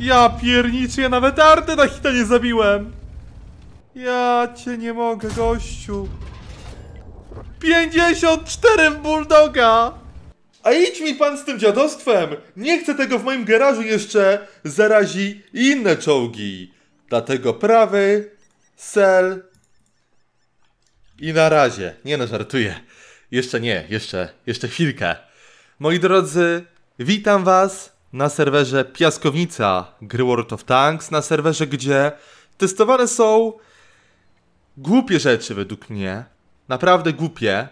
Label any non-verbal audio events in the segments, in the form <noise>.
Ja pierniczy, ja nawet Arty na hita nie zabiłem! Ja cię nie mogę, gościu. 54 w Bulldoga! A idź mi pan z tym dziadostwem! Nie chcę tego w moim garażu jeszcze zarazi inne czołgi. Dlatego prawy, sel i na razie. Nie no, żartuję. Jeszcze nie, jeszcze, jeszcze chwilkę. Moi drodzy, witam was na serwerze Piaskownica gry World of Tanks, na serwerze, gdzie testowane są głupie rzeczy według mnie, naprawdę głupie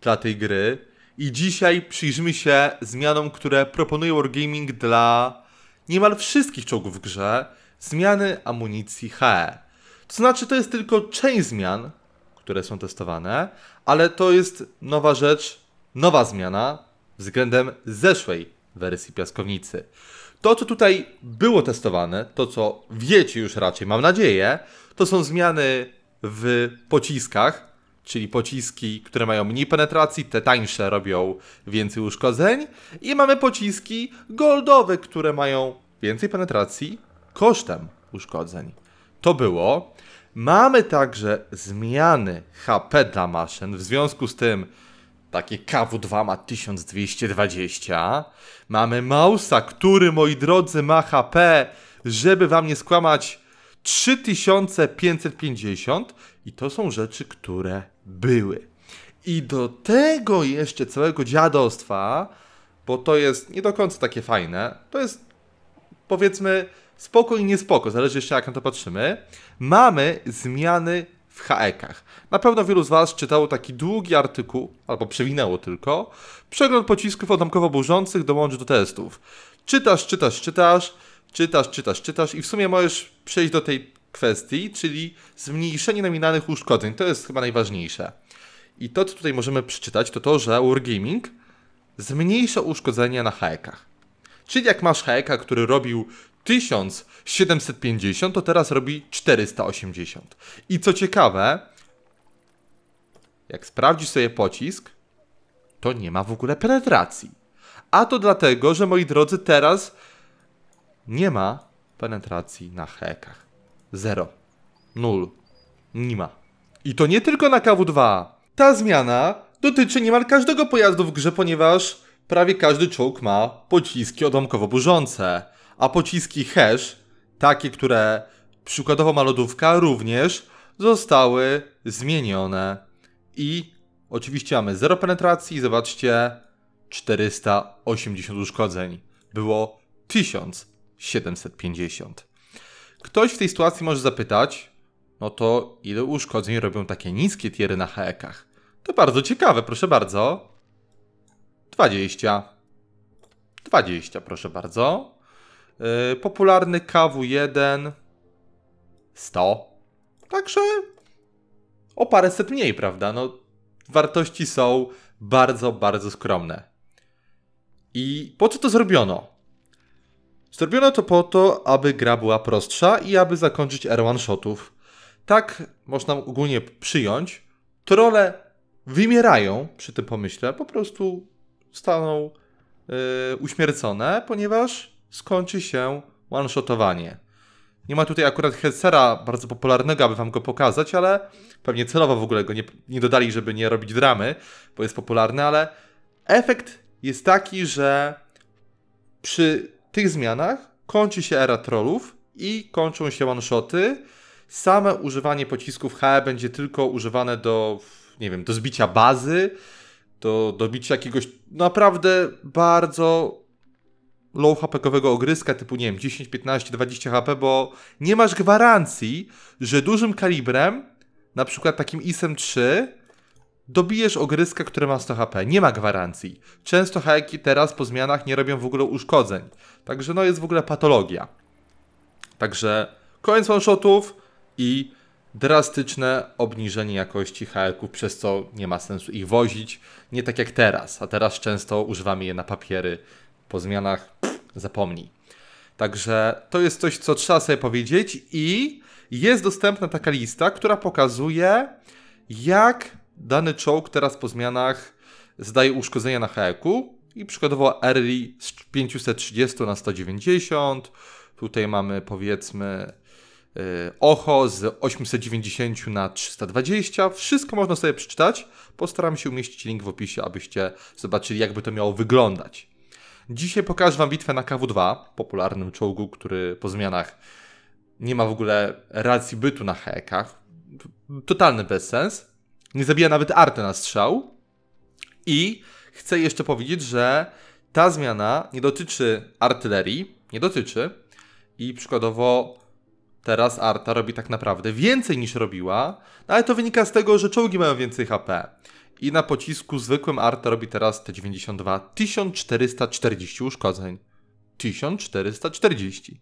dla tej gry. I dzisiaj przyjrzymy się zmianom, które proponuje Wargaming dla niemal wszystkich czołgów w grze, zmiany amunicji HE. To znaczy, to jest tylko część zmian, które są testowane, ale to jest nowa rzecz, nowa zmiana względem zeszłej wersji piaskownicy. To, co tutaj było testowane, to co wiecie już raczej, mam nadzieję, to są zmiany w pociskach, czyli pociski, które mają mniej penetracji, te tańsze robią więcej uszkodzeń i mamy pociski goldowe, które mają więcej penetracji kosztem uszkodzeń. To było. Mamy także zmiany HP dla maszyn, w związku z tym takie KW2 ma 1220. Mamy Mausa, który, moi drodzy, ma HP, żeby wam nie skłamać, 3550. I to są rzeczy, które były. I do tego jeszcze całego dziadostwa, bo to jest nie do końca takie fajne, to jest powiedzmy spoko i niespoko, zależy jeszcze jak na to patrzymy, mamy zmiany w haekach. Na pewno wielu z Was czytało taki długi artykuł, albo przewinęło tylko, przegląd pocisków odamkowo burzących dołączy do testów. Czytasz, czytasz, czytasz, czytasz, czytasz, czytasz i w sumie możesz przejść do tej kwestii, czyli zmniejszenie nominalnych uszkodzeń. To jest chyba najważniejsze. I to, co tutaj możemy przeczytać, to to, że Wargaming zmniejsza uszkodzenia na haekach. Czyli jak masz haeka, który robił 1750, to teraz robi 480. I co ciekawe, jak sprawdzisz sobie pocisk, to nie ma w ogóle penetracji. A to dlatego, że moi drodzy, teraz nie ma penetracji na hekach. Zero. Nul. Nie ma. I to nie tylko na KW2. Ta zmiana dotyczy niemal każdego pojazdu w grze, ponieważ prawie każdy czołg ma pociski odłamkowo burzące a pociski hash, takie, które przykładowo ma lodówka, również zostały zmienione. I oczywiście mamy 0 penetracji, zobaczcie, 480 uszkodzeń. Było 1750. Ktoś w tej sytuacji może zapytać, no to ile uszkodzeń robią takie niskie tiery na hekach? To bardzo ciekawe, proszę bardzo. 20. 20, proszę bardzo. Y, popularny KW1 100. Także o paręset mniej, prawda? No, wartości są bardzo, bardzo skromne. I po co to zrobiono? Zrobiono to po to, aby gra była prostsza i aby zakończyć R one-shotów. Tak można ogólnie przyjąć. Trole wymierają przy tym pomyśle, po prostu staną yy, uśmiercone, ponieważ skończy się one-shotowanie. Nie ma tutaj akurat Helsera bardzo popularnego, aby wam go pokazać, ale pewnie celowo w ogóle go nie, nie dodali, żeby nie robić dramy, bo jest popularny, ale efekt jest taki, że przy tych zmianach kończy się era trollów i kończą się one-shoty. Same używanie pocisków HE będzie tylko używane do, nie wiem, do zbicia bazy, do, do bicia jakiegoś naprawdę bardzo low hp ogryska typu, nie wiem, 10, 15, 20 HP, bo nie masz gwarancji, że dużym kalibrem, na przykład takim ISM-3, dobijesz ogryska, które ma 100 HP. Nie ma gwarancji. Często hajki teraz po zmianach nie robią w ogóle uszkodzeń. Także no jest w ogóle patologia. Także koniec one-shotów i drastyczne obniżenie jakości haeków, przez co nie ma sensu ich wozić. Nie tak jak teraz, a teraz często używamy je na papiery po zmianach pff, zapomnij. Także to jest coś, co trzeba sobie powiedzieć i jest dostępna taka lista, która pokazuje, jak dany czołg teraz po zmianach zdaje uszkodzenia na heku i przykładowo Early z 530 na 190, tutaj mamy powiedzmy y, Oho z 890 na 320. Wszystko można sobie przeczytać. Postaram się umieścić link w opisie, abyście zobaczyli, jakby to miało wyglądać. Dzisiaj pokażę Wam bitwę na KW-2, popularnym czołgu, który po zmianach nie ma w ogóle racji bytu na hekach. Totalny bezsens. Nie zabija nawet arty na strzał. I chcę jeszcze powiedzieć, że ta zmiana nie dotyczy artylerii, nie dotyczy. I przykładowo teraz arta robi tak naprawdę więcej niż robiła, no ale to wynika z tego, że czołgi mają więcej HP i na pocisku zwykłym Arta robi teraz te 92 1440 uszkodzeń. 1440.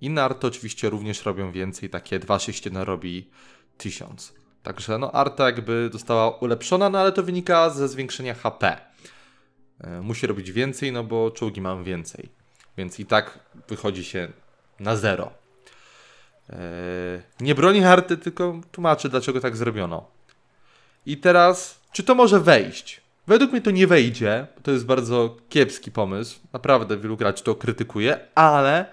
Inne Arty oczywiście również robią więcej, takie 261 robi 1000. Także no Arta jakby została ulepszona, no ale to wynika ze zwiększenia HP. E, musi robić więcej, no bo czołgi mam więcej. Więc i tak wychodzi się na zero. E, nie broni Arty, tylko tłumaczy dlaczego tak zrobiono. I teraz, czy to może wejść? Według mnie to nie wejdzie, to jest bardzo kiepski pomysł. Naprawdę wielu graczy to krytykuje, ale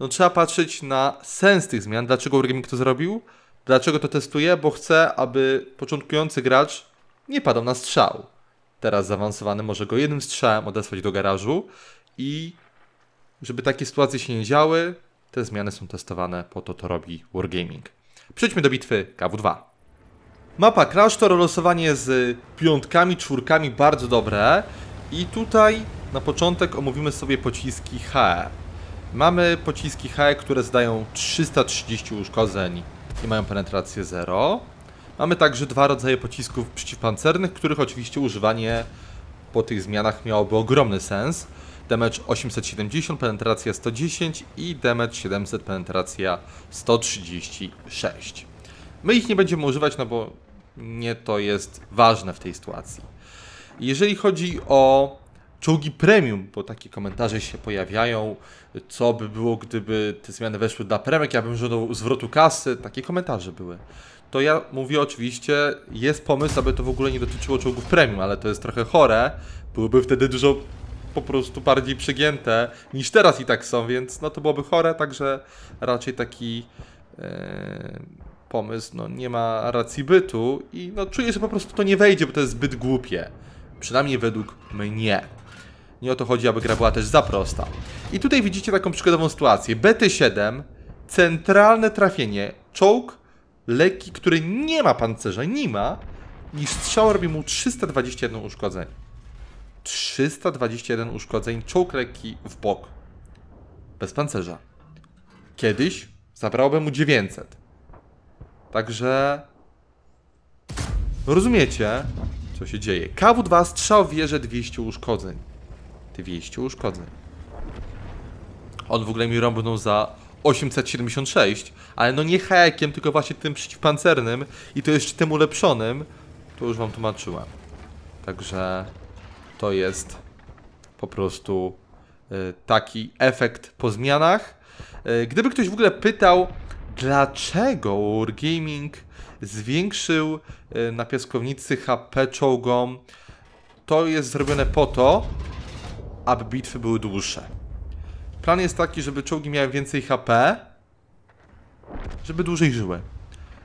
no, trzeba patrzeć na sens tych zmian, dlaczego Wargaming to zrobił, dlaczego to testuje, bo chce, aby początkujący gracz nie padał na strzał. Teraz zaawansowany może go jednym strzałem odesłać do garażu i żeby takie sytuacje się nie działy, te zmiany są testowane, po to to robi Wargaming. Przejdźmy do bitwy KW2. Mapa Crash losowanie z piątkami, czwórkami, bardzo dobre. I tutaj na początek omówimy sobie pociski HE. Mamy pociski HE, które zdają 330 uszkodzeń i mają penetrację 0. Mamy także dwa rodzaje pocisków przeciwpancernych, których oczywiście używanie po tych zmianach miałoby ogromny sens. Damage 870, penetracja 110 i damage 700, penetracja 136. My ich nie będziemy używać, no bo nie to jest ważne w tej sytuacji. Jeżeli chodzi o czołgi premium, bo takie komentarze się pojawiają, co by było, gdyby te zmiany weszły dla premek, ja bym żądał zwrotu kasy, takie komentarze były. To ja mówię oczywiście, jest pomysł, aby to w ogóle nie dotyczyło czołgów premium, ale to jest trochę chore, byłoby wtedy dużo po prostu bardziej przegięte niż teraz i tak są, więc no to byłoby chore, także raczej taki... Yy pomysł no, nie ma racji bytu i no, czuję, że po prostu to nie wejdzie, bo to jest zbyt głupie. Przynajmniej według mnie. Nie o to chodzi, aby gra była też za prosta. I tutaj widzicie taką przykładową sytuację. BT-7, centralne trafienie, czołg lekki, który nie ma pancerza, nie ma, i strzał robi mu 321 uszkodzeń. 321 uszkodzeń, czołg lekki w bok. Bez pancerza. Kiedyś zabrałby mu 900. Także... Rozumiecie, co się dzieje. KW-2 strzał wieże 200 uszkodzeń. 200 uszkodzeń. On w ogóle mi rąbnął za 876, ale no nie hajakiem, tylko właśnie tym przeciwpancernym i to jeszcze tym ulepszonym. To już wam tłumaczyłem. Także to jest po prostu y, taki efekt po zmianach. Y, gdyby ktoś w ogóle pytał, dlaczego Wargaming zwiększył e, na piaskownicy HP czołgom. To jest zrobione po to, aby bitwy były dłuższe. Plan jest taki, żeby czołgi miały więcej HP, żeby dłużej żyły.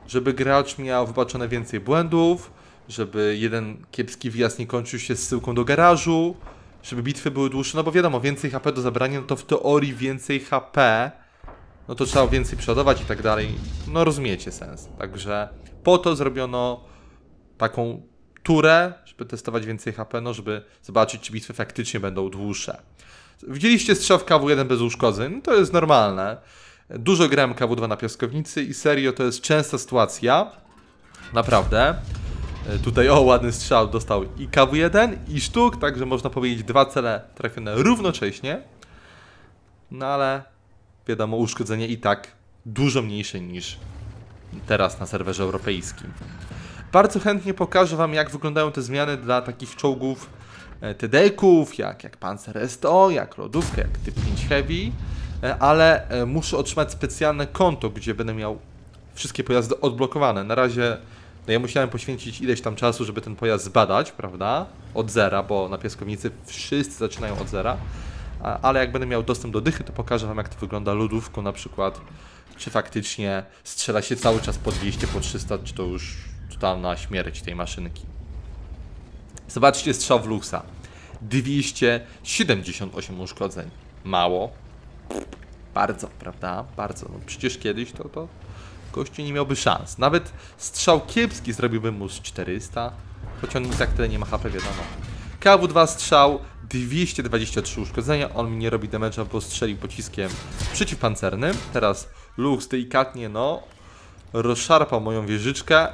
Żeby gracz miał wybaczone więcej błędów, żeby jeden kiepski wjazd nie kończył się zsyłką do garażu, żeby bitwy były dłuższe, no bo wiadomo, więcej HP do zabrania, no to w teorii więcej HP no to trzeba więcej przodować i tak dalej. No rozumiecie sens. Także po to zrobiono taką turę, żeby testować więcej HP, no żeby zobaczyć, czy bitwy faktycznie będą dłuższe. Widzieliście strzał w KW1 bez uszkodzeń, no to jest normalne. Dużo gram KW2 na piaskownicy i serio to jest częsta sytuacja. Naprawdę. E, tutaj, o, ładny strzał dostał i KW1 i sztuk, także można powiedzieć dwa cele trafione równocześnie. No ale wiadomo, uszkodzenie i tak dużo mniejsze niż teraz na serwerze europejskim. Bardzo chętnie pokażę Wam, jak wyglądają te zmiany dla takich czołgów e, TD-ków, jak, jak Panzer S100, jak lodówkę, jak Typ 5 Heavy, e, ale e, muszę otrzymać specjalne konto, gdzie będę miał wszystkie pojazdy odblokowane. Na razie no ja musiałem poświęcić ileś tam czasu, żeby ten pojazd zbadać, prawda? Od zera, bo na piaskownicy wszyscy zaczynają od zera ale jak będę miał dostęp do dychy, to pokażę Wam jak to wygląda lodówką na przykład, czy faktycznie strzela się cały czas po 200, po 300, czy to już totalna śmierć tej maszynki. Zobaczcie strzał w luksa. 278 uszkodzeń. Mało. Bardzo, prawda? Bardzo. No przecież kiedyś to, to gościu nie miałby szans. Nawet strzał kiepski zrobiłby mu z 400. Pociągnik tak tyle nie ma HP, wiadomo. KW2 strzał 223 uszkodzenia. On mi nie robi damage'a, bo strzelił pociskiem przeciwpancernym. Teraz Lux delikatnie, no, rozszarpał moją wieżyczkę.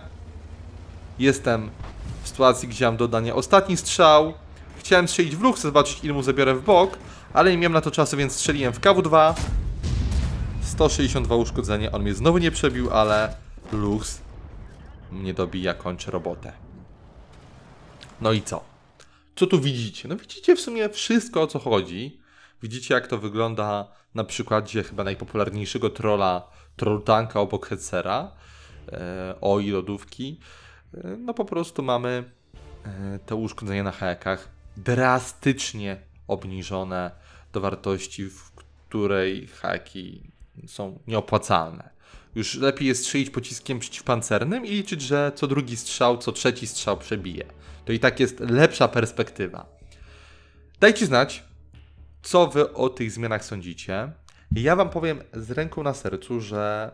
Jestem w sytuacji, gdzie mam dodanie ostatni strzał. Chciałem strzelić w Luxa, zobaczyć ile mu zabiorę w bok, ale nie miałem na to czasu, więc strzeliłem w KW2. 162 uszkodzenia, on mnie znowu nie przebił, ale Lux mnie dobija, kończy robotę. No i co? co tu widzicie? No widzicie w sumie wszystko, o co chodzi. Widzicie, jak to wygląda na przykładzie chyba najpopularniejszego trolla, trolltanka obok Hetzera, e, o i lodówki. E, no po prostu mamy e, te uszkodzenia na hajakach drastycznie obniżone do wartości, w której haki są nieopłacalne. Już lepiej jest strzelić pociskiem przeciwpancernym i liczyć, że co drugi strzał, co trzeci strzał przebije. To i tak jest lepsza perspektywa. Dajcie znać, co wy o tych zmianach sądzicie. Ja wam powiem z ręką na sercu, że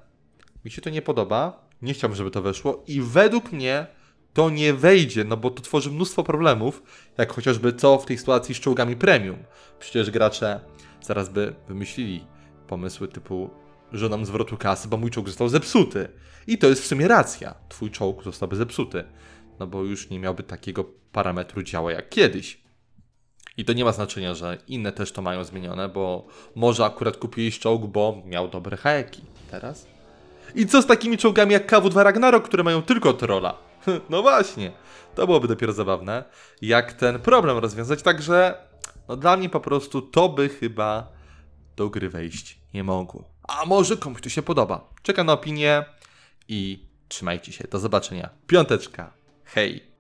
mi się to nie podoba, nie chciałbym, żeby to weszło i według mnie to nie wejdzie, no bo to tworzy mnóstwo problemów, jak chociażby co w tej sytuacji z czołgami premium. Przecież gracze zaraz by wymyślili pomysły typu żądam zwrotu kasy, bo mój czołg został zepsuty. I to jest w sumie racja. Twój czołg zostałby zepsuty. No bo już nie miałby takiego parametru działa jak kiedyś. I to nie ma znaczenia, że inne też to mają zmienione, bo może akurat kupiłeś czołg, bo miał dobre hajeki. Teraz? I co z takimi czołgami jak KW2 Ragnarok, które mają tylko trolla? <laughs> No właśnie, to byłoby dopiero zabawne, jak ten problem rozwiązać. Także, no dla mnie po prostu to by chyba do gry wejść nie mogło a może komuś to się podoba. Czekam na opinię i trzymajcie się. Do zobaczenia. Piąteczka. Hej!